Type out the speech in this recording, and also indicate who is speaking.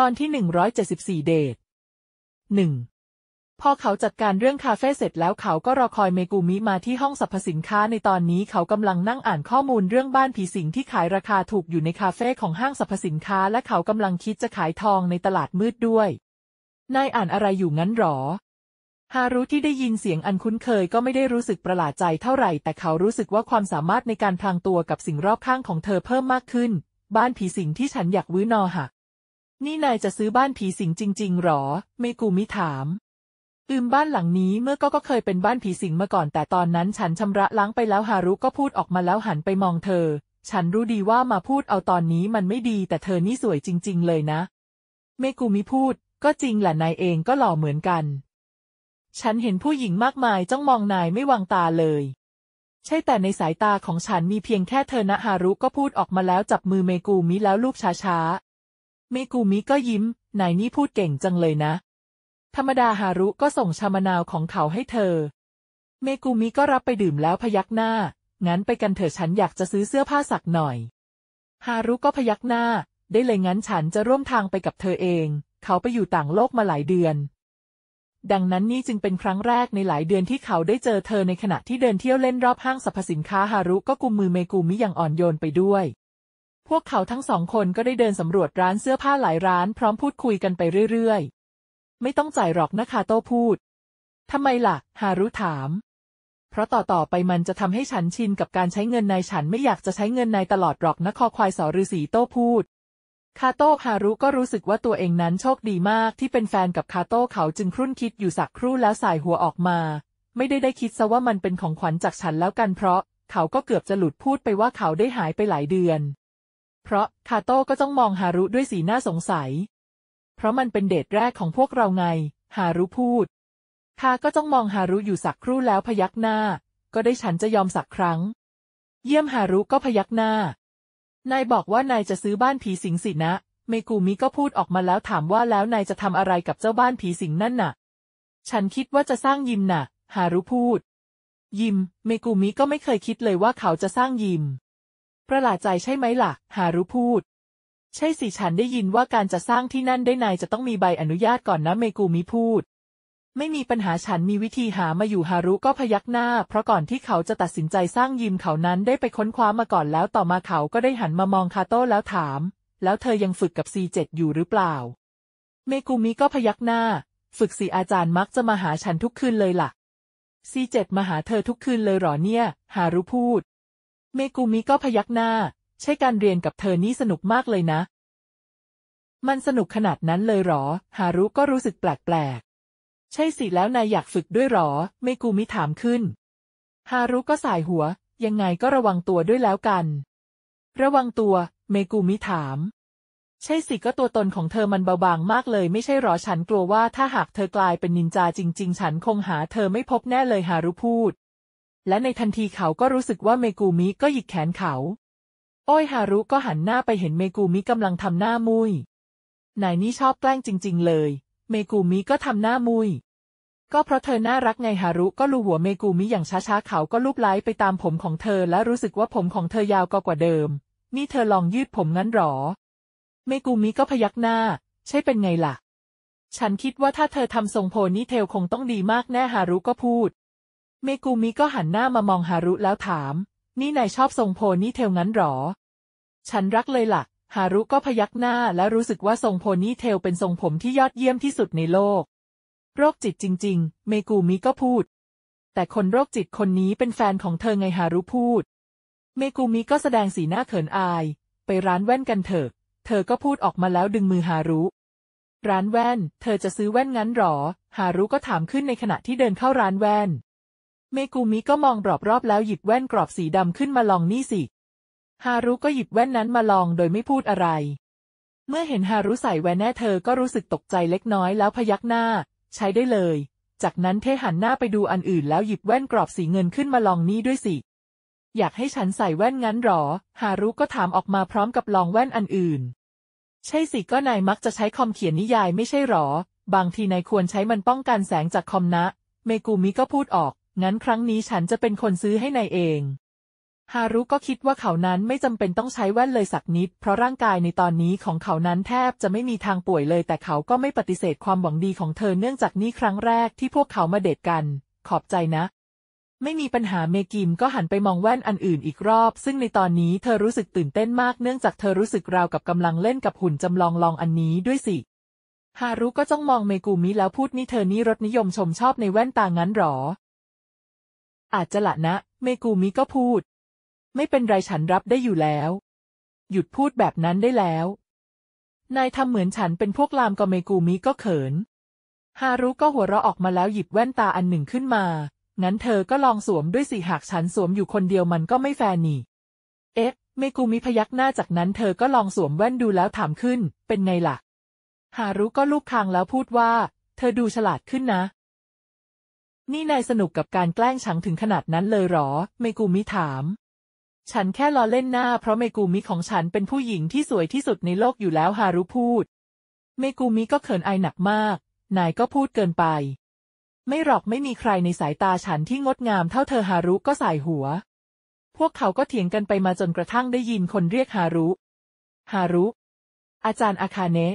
Speaker 1: ตอนที่หนึ่งร้อยเจ็ดสิบสี่เดทหนึ่งพอเขาจัดการเรื่องคาเฟ่เสร็จ แล้วเขาก็รอคอยเมกูมิมาที่ห้องสรรพสินค้าในตอนนี้เขากำลังนั่งอ่านข้อมูลเรื่องบ้านผีสิงที่ขายราคาถูกอยู่ในคาเฟ่ของห้างสรรพสินค้า และเขากำลังคิดจะขายทองในตลาดมืดด้วยนายอ่านอะไรอยู่งั้นหรอฮารุที่ได้ยินเสียงอันคุ้นเคย ก็ไม่ได้รู้สึกประหลาดใจเท่าไหร่ แต่เขารู้สึกว่าความสามารถในการพลางตัวกับสิ่งรอบข้างของเธอเพิ่มมากขึ้น บ้านผีสิงที่ฉันอยากวื้นอหักนี่นายจะซื้อบ้านผีสิงจริง ๆ หรอ เมกูมิถาม อืมบ้านหลังนี้เมื่อก็ก็เคยเป็นบ้านผีสิงมาก่อน แต่ตอนนั้น ฉันชำระล้างไปแล้วฮารุก็พูดออกมาแล้วหันไปมองเธอ ฉันรู้ดีว่ามาพูดเอาตอนนี้มันไม่ดีแต่เธอนี่สวยจริง ๆ เลยนะ เมกูมิพูด ก็จริงแหละนายเองก็หล่อเหมือนกัน ฉันเห็นผู้หญิงมากมายจ้องมองนายไม่วางตาเลย ใช่แต่ในสายตาของฉันมีเพียงแค่เธอนะฮารุก็พูดออกมาแล้วจับมือเมกูมิแล้วลูบช้าๆเมกูมิ ก็ยิ้มนายนี่พูดเก่งจังเลยนะ ธรรมดาฮารุก็ส่งชามะนาวของเขาให้เธอ เมกูมิ ก็รับไปดื่มแล้วพยักหน้า งั้นไปกันเถอะ ฉันอยากจะซื้อเสื้อผ้าสักหน่อย ฮารุก็พยักหน้า ได้เลยงั้นฉันจะร่วมทางไปกับเธอเอง เขาไปอยู่ต่างโลกมาหลายเดือน ดังนั้นนี่จึงเป็นครั้งแรกในหลายเดือนที่เขาได้เจอเธอในขณะที่เดินเที่ยวเล่นรอบห้างสรรพสินค้าฮารุก็กุมมือเมกูมิอย่างอ่อนโยนไปด้วยพวกเขาทั้งสองคนก็ได้เดินสำรวจร้านเสื้อผ้าหลายร้านพร้อมพูดคุยกันไปเรื่อยๆ ไม่ต้องจ่ายหรอกนะคาโต้พูด ทำไมล่ะฮารุถาม เพราะต่อต่อไปมันจะทำให้ฉันชินกับการใช้เงินนายฉันไม่อยากจะใช้เงินนายตลอดหรอกนะคอควายสอฤาษีโต้พูด คาโต้ฮารุก็รู้สึกว่าตัวเองนั้นโชคดีมาก ที่เป็นแฟนกับคาโต้เขาจึงครุ่นคิดอยู่สักครู่แล้วสายหัวออกมา ไม่ได้ได้คิดซะว่ามันเป็นของขวัญจากฉันแล้วกันเพราะ เขาก็เกือบจะหลุดพูดไปว่าเขาได้หายไปหลายเดือนเพราะคาโต้ก็ต้องมองฮารุด้วยสีหน้าสงสัย เพราะมันเป็นเดทแรกของพวกเราไง ฮารุพูด คา ก็ต้องมองฮารุอยู่สักครู่แล้วพยักหน้า ก็ได้ฉันจะยอมสักครั้ง เยี่ยมฮารุก็พยักหน้า นายบอกว่านายจะซื้อบ้านผีสิงสินะ เมกูมิ ก็พูดออกมาแล้วถามว่าแล้วนายจะทำอะไรกับเจ้าบ้านผีสิงนั่นน่ะ ฉันคิดว่าจะสร้างยิมน่ะ ฮารุพูด ยิม เมกูมิ ก็ไม่เคยคิดเลยว่าเขาจะสร้างยิมประหลาดใจใช่ไหมละ่ะฮารุพูด ใช่สิฉันได้ยินว่าการจะสร้างที่นั่นได้นายจะต้องมีใบอนุญาตก่อนนะเมกูมิพูด ไม่มีปัญหาฉันมีวิธีหามาอยู่ฮารุก็พยักหน้า เพราะก่อนที่เขาจะตัดสินใจสร้างยิมเขานั้นได้ไปค้นคว้ามาก่อนแล้วต่อมาเขาก็ได้หันมามองคาโต้แล้วถาม แล้วเธอยังฝึกกับ C7 อยู่หรือเปล่า เมกูมิก็พยักหน้า ฝึกสีอาจารย์มักจะมาหาฉันทุกคืนเลยละ่ะ C7 มาหาเธอทุกคืนเลยหรอเนี่ยฮารุพูดเมกูมิ ก็พยักหน้า ใช่การเรียนกับเธอนี่ สนุกมากเลยนะ มันสนุกขนาดนั้นเลยหรอ ฮารุ ก็รู้สึกแปลก ๆ ใช่ สิ แล้ว นายอยากฝึกด้วยหรอ เมกูมิถามขึ้น ฮารุ ก็สายหัว ยังไงก็ระวังตัวด้วยแล้วกัน ระวังตัว เมกูมิถาม ใช่สิ ก็ตัวตนของเธอมันเบาบางมากเลย ไม่ใช่หรอฉันกลัวว่าถ้าหากเธอกลายเป็นนินจาจริง ๆ ฉันคงหาเธอไม่พบแน่เลยฮารุพูดและในทันทีเขาก็รู้สึกว่าเมกูมิก็หยิกแขนเขา โอ้ยฮารุก็หันหน้าไปเห็นเมกูมิกำลังทำหน้ามุยนายนี่ชอบแกล้งจริงๆเลย เมกูมิก็ทำหน้ามุย ก็เพราะเธอน่ารักไงฮารุก็ลูหัวเมกูมิอย่างช้าๆเขาก็ลูบไล้ไปตามผมของเธอและรู้สึกว่าผมของเธอยาวกว่าเดิม นี่เธอลองยืดผมงั้นหรอ เมกูมิก็พยักหน้า ใช่เป็นไงล่ะ ฉันคิดว่าถ้าเธอทำทรงโพนี่เทลคงต้องดีมากแน่ฮารุก็พูดเมกูมิก็หันหน้ามามองฮารุ แล้วถาม นี่นายชอบทรงโพนี่เทลงั้นหรอ ฉันรักเลยละ่ะ ฮารุก็พยักหน้าและรู้สึกว่าทรงโพนี่เทลเป็นทรงผมที่ยอดเยี่ยมที่สุดในโลก โรคจิตจริงๆ เมกูมิก็พูด แต่คนโรคจิตคนนี้เป็นแฟนของเธอไงฮารุพูด เมกูมิก็แสดงสีหน้าเขินอาย ไปร้านแว่นกันเถอะ เธอก็พูดออกมาแล้วดึงมือฮารุ ร้านแว่น เธอจะซื้อแว่นงั้นหรอ ฮารุก็ถามขึ้นในขณะที่เดินเข้าร้านแว่นเมกูมิก็มองรอบๆ แล้วหยิบแว่นกรอบสีดำขึ้นมาลองนี่สิ ฮารุ ก็หยิบแว่นนั้นมาลองโดยไม่พูดอะไร เมื่อเห็นฮารุใส่แว่นแน่เธอก็รู้สึกตกใจเล็กน้อยแล้วพยักหน้า ใช้ได้เลย จากนั้นเทหันหน้าไปดูอันอื่นแล้วหยิบแว่นกรอบสีเงินขึ้นมาลองนี่ด้วยสิ อยากให้ฉันใส่แว่นงั้นหรอ ฮารุ ก็ถามออกมาพร้อมกับลองแว่นอันอื่น ใช่สิ ก็นายมักจะใช้คอมเขียนนิยาย ไม่ใช่หรอ บางทีนายควรใช้มันป้องกันแสงจากคอมนะ เมกูมิ ก็พูดออกงั้นครั้งนี้ฉันจะเป็นคนซื้อให้ในายเอง ฮารุก็คิดว่าเขานั้นไม่จำเป็นต้องใช้แว่นเลยสักนิด เพราะร่างกายในตอนนี้ของเขานั้นแทบจะไม่มีทางป่วยเลย แต่เขาก็ไม่ปฏิเสธความหวังดีของเธอเนื่องจากนี่ครั้งแรกที่พวกเขามาเดทกัน ขอบใจนะ ไม่มีปัญหาเมกิมก็หันไปมองแว่นอันอื่นอีกรอบ ซึ่งในตอนนี้เธอรู้สึกตื่นเต้นมากเนื่องจากเธอรู้สึกราวกับกำลังเล่นกับหุ่นจำลองลองอันนี้ด้วยสิ ฮารุก็จ้องมองเมกูมิแล้วพูดนี่เธอนี่รสนิยมชมชอบในแว่นตางั้นหรออาจจะละนะ เมกูมิก็พูด ไม่เป็นไรฉันรับได้อยู่แล้ว หยุดพูดแบบนั้นได้แล้ว นายทำเหมือนฉันเป็นพวกลามก็เมกูมิก็เขินฮารุก็หัวเราะออกมาแล้วหยิบแว่นตาอันหนึ่งขึ้นมางั้นเธอก็ลองสวมด้วยสิหากฉันสวมอยู่คนเดียวมันก็ไม่แฟนี่ เอ๊ะเมกูมิพยักหน้าจากนั้นเธอก็ลองสวมแว่นดูแล้วถามขึ้น เป็นไงล่ะฮารุก็ลูบคางแล้วพูดว่า เธอดูฉลาดขึ้นนะนี่นายสนุกกับการแกล้งฉังถึงขนาดนั้นเลยหรอเมกูมิถาม ฉันแค่ล้อเล่นหน้าเพราะเมกูมิของฉันเป็นผู้หญิงที่สวยที่สุดในโลกอยู่แล้วฮารุพูดเมกูมิก็เขินอายหนักมาก นายก็พูดเกินไป ไม่หรอกไม่มีใครในสายตาฉันที่งดงามเท่าเธอฮารุก็สายหัว พวกเขาก็เถียงกันไปมาจนกระทั่งได้ยินคนเรียกฮารุฮารุ อาจารย์อาคาเนะ